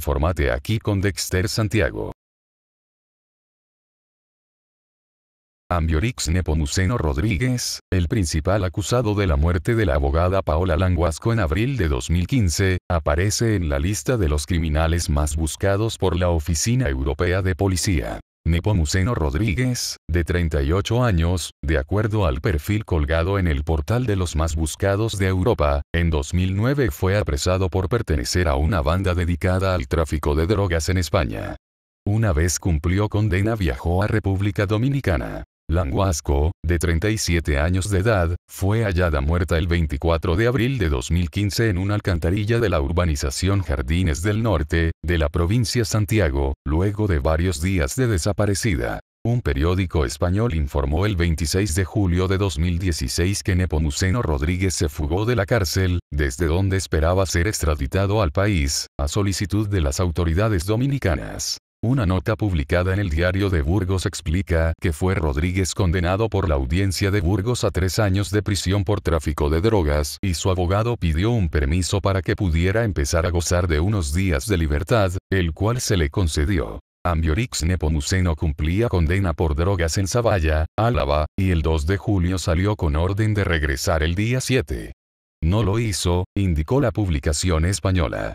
Infórmate aquí con Dexter Santiago. Ambiorix Nepomuceno Rodríguez, el principal acusado de la muerte de la abogada Paola Languasco en abril de 2015, aparece en la lista de los criminales más buscados por la Oficina Europea de Policía. Nepomuceno Rodríguez, de 38 años, de acuerdo al perfil colgado en el portal de los más buscados de Europa, en 2009 fue apresado por pertenecer a una banda dedicada al tráfico de drogas en España. Una vez cumplió condena viajó a República Dominicana. Languasco, de 37 años de edad, fue hallada muerta el 24 de abril de 2015 en una alcantarilla de la urbanización Jardines del Norte, de la provincia Santiago, luego de varios días de desaparecida. Un periódico español informó el 26 de julio de 2016 que Nepomuceno Rodríguez se fugó de la cárcel, desde donde esperaba ser extraditado al país, a solicitud de las autoridades dominicanas. Una nota publicada en el diario de Burgos explica que fue Rodríguez condenado por la audiencia de Burgos a tres años de prisión por tráfico de drogas y su abogado pidió un permiso para que pudiera empezar a gozar de unos días de libertad, el cual se le concedió. Ambiorix Nepomuceno cumplía condena por drogas en Zavalla, Álava, y el 2 de julio salió con orden de regresar el día 7. No lo hizo, indicó la publicación española.